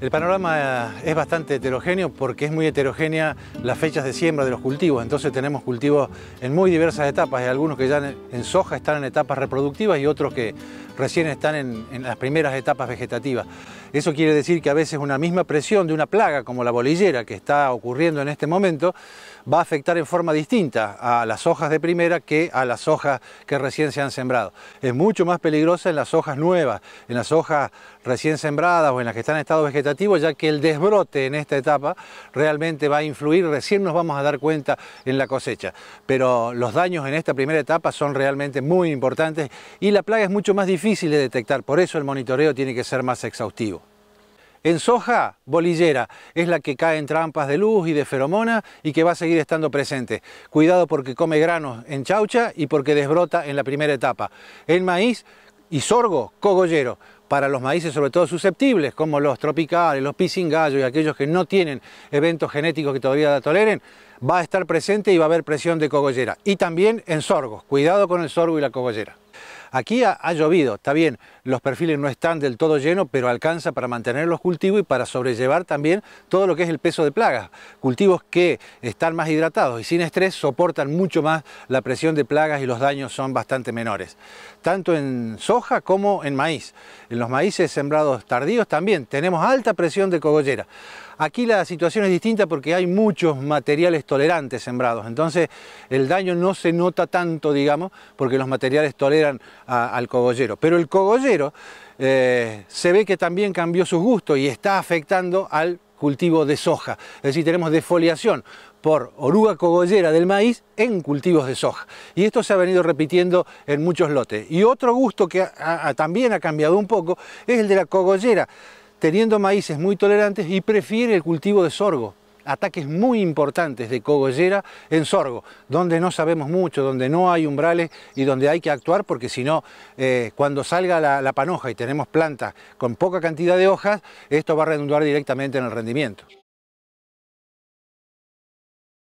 El panorama es bastante heterogéneo porque es muy heterogénea las fechas de siembra de los cultivos, entonces tenemos cultivos en muy diversas etapas, hay algunos que ya en soja están en etapas reproductivas y otros que recién están en, en las primeras etapas vegetativas. Eso quiere decir que a veces una misma presión de una plaga como la bolillera que está ocurriendo en este momento va a afectar en forma distinta a las hojas de primera que a las hojas que recién se han sembrado. Es mucho más peligrosa en las hojas nuevas, en las hojas recién sembradas o en las que están en estado vegetativo, ya que el desbrote en esta etapa realmente va a influir, recién nos vamos a dar cuenta en la cosecha. Pero los daños en esta primera etapa son realmente muy importantes y la plaga es mucho más difícil de detectar, por eso el monitoreo tiene que ser más exhaustivo. En soja, bolillera, es la que cae en trampas de luz y de feromona y que va a seguir estando presente. Cuidado porque come granos en chaucha y porque desbrota en la primera etapa. En maíz y sorgo, cogollero. Para los maíces sobre todo susceptibles, como los tropicales, los pisingallos y aquellos que no tienen eventos genéticos que todavía la toleren, va a estar presente y va a haber presión de cogollera. Y también en sorgo, cuidado con el sorgo y la cogollera. Aquí ha llovido, está bien, los perfiles no están del todo llenos, pero alcanza para mantener los cultivos y para sobrellevar también todo lo que es el peso de plagas. Cultivos que están más hidratados y sin estrés soportan mucho más la presión de plagas y los daños son bastante menores, tanto en soja como en maíz. En los maíces sembrados tardíos también tenemos alta presión de cogollera. Aquí la situación es distinta porque hay muchos materiales tolerantes sembrados, entonces el daño no se nota tanto, digamos, porque los materiales toleran al cogollero. Pero el cogollero pero eh, se ve que también cambió su gusto y está afectando al cultivo de soja. Es decir, tenemos defoliación por oruga cogollera del maíz en cultivos de soja. Y esto se ha venido repitiendo en muchos lotes. Y otro gusto que también ha cambiado un poco es el de la cogollera, teniendo maíces muy tolerantes y prefiere el cultivo de sorgo ataques muy importantes de cogollera en sorgo, donde no sabemos mucho, donde no hay umbrales y donde hay que actuar porque si no, eh, cuando salga la, la panoja y tenemos plantas con poca cantidad de hojas, esto va a redundar directamente en el rendimiento.